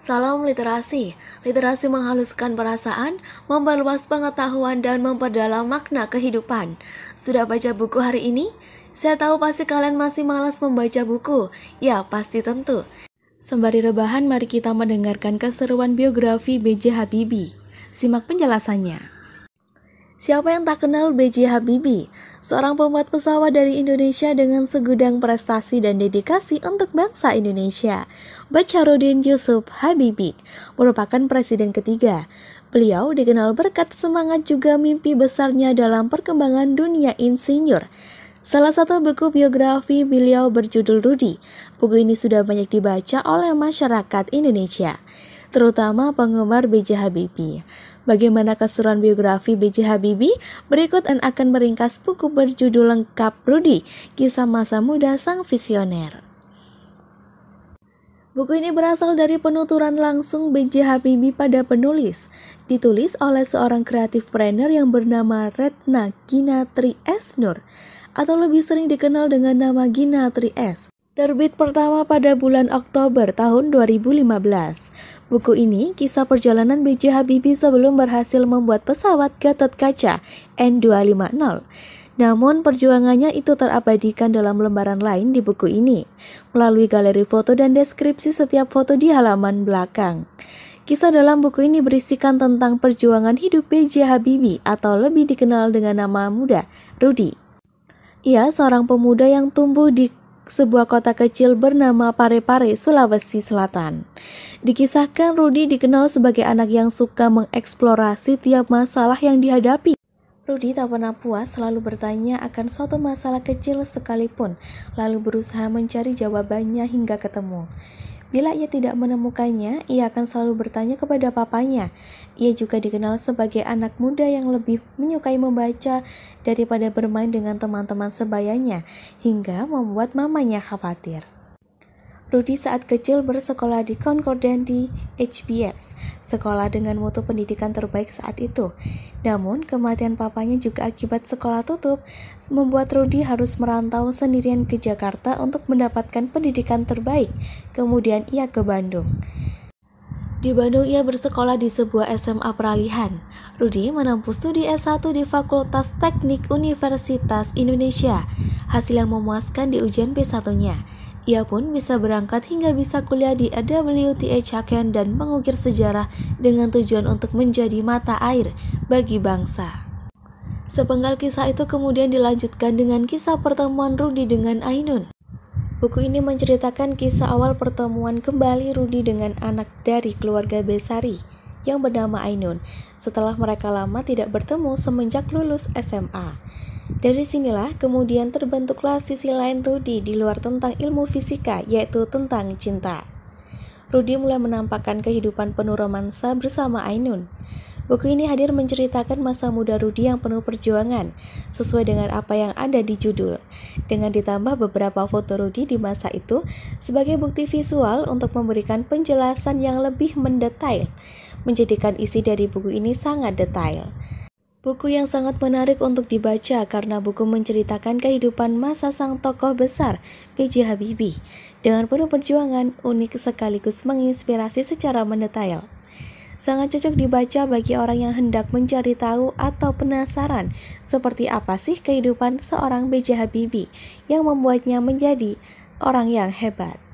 Salam literasi. Literasi menghaluskan perasaan, memperluas pengetahuan dan memperdalam makna kehidupan. Sudah baca buku hari ini? Saya tahu pasti kalian masih malas membaca buku. Ya, pasti tentu. Sembari rebahan, mari kita mendengarkan keseruan biografi B.J. Habibie. Simak penjelasannya. Siapa yang tak kenal B.J. Habibie, seorang pembuat pesawat dari Indonesia dengan segudang prestasi dan dedikasi untuk bangsa Indonesia. Bacarudin Yusuf Habibie merupakan presiden ketiga. Beliau dikenal berkat semangat juga mimpi besarnya dalam perkembangan dunia insinyur. Salah satu buku biografi beliau berjudul Rudi. Buku ini sudah banyak dibaca oleh masyarakat Indonesia, terutama penggemar B.J. Habibie. Bagaimana keseruan biografi B.J. Habibie? Berikut dan akan meringkas buku berjudul lengkap Rudy, Kisah Masa Muda Sang Visioner. Buku ini berasal dari penuturan langsung B.J. Habibie pada penulis, ditulis oleh seorang kreatif planner yang bernama Retna Ginatri S. Nur, atau lebih sering dikenal dengan nama Ginatri S. Terbit pertama pada bulan Oktober tahun 2015. Buku ini kisah perjalanan B.J. Habibie sebelum berhasil membuat pesawat Gatot Kaca N250. Namun perjuangannya itu terabadikan dalam lembaran lain di buku ini, melalui galeri foto dan deskripsi setiap foto di halaman belakang. Kisah dalam buku ini berisikan tentang perjuangan hidup B.J. Habibie atau lebih dikenal dengan nama muda, Rudy. Ia seorang pemuda yang tumbuh di sebuah kota kecil bernama Parepare, Sulawesi Selatan. Dikisahkan Rudi dikenal sebagai anak yang suka mengeksplorasi tiap masalah yang dihadapi. Rudi tak pernah puas selalu bertanya akan suatu masalah kecil sekalipun, lalu berusaha mencari jawabannya hingga ketemu. Bila ia tidak menemukannya, ia akan selalu bertanya kepada papanya. Ia juga dikenal sebagai anak muda yang lebih menyukai membaca daripada bermain dengan teman-teman sebayanya, hingga membuat mamanya khawatir. Rudy saat kecil bersekolah di Concordanti HBS, sekolah dengan mutu pendidikan terbaik saat itu. Namun, kematian papanya juga akibat sekolah tutup, membuat Rudy harus merantau sendirian ke Jakarta untuk mendapatkan pendidikan terbaik. Kemudian ia ke Bandung. Di Bandung ia bersekolah di sebuah SMA peralihan. Rudy menempuh studi S1 di Fakultas Teknik Universitas Indonesia. Hasil yang memuaskan di ujian P1-nya. Ia pun bisa berangkat hingga bisa kuliah di AWTA Chaken dan mengukir sejarah dengan tujuan untuk menjadi mata air bagi bangsa. Sepenggal kisah itu kemudian dilanjutkan dengan kisah pertemuan Rudi dengan Ainun. Buku ini menceritakan kisah awal pertemuan kembali Rudi dengan anak dari keluarga Besari yang bernama Ainun setelah mereka lama tidak bertemu semenjak lulus SMA. Dari sinilah kemudian terbentuklah sisi lain Rudi di luar tentang ilmu fisika, yaitu tentang cinta. Rudi mulai menampakkan kehidupan penuh romansa bersama Ainun. Buku ini hadir menceritakan masa muda Rudi yang penuh perjuangan, sesuai dengan apa yang ada di judul. Dengan ditambah beberapa foto Rudi di masa itu sebagai bukti visual untuk memberikan penjelasan yang lebih mendetail, menjadikan isi dari buku ini sangat detail. Buku yang sangat menarik untuk dibaca karena buku menceritakan kehidupan masa sang tokoh besar, B.J. Habibie, dengan penuh perjuangan, unik sekaligus menginspirasi secara mendetail. Sangat cocok dibaca bagi orang yang hendak mencari tahu atau penasaran seperti apa sih kehidupan seorang B.J. Habibie yang membuatnya menjadi orang yang hebat.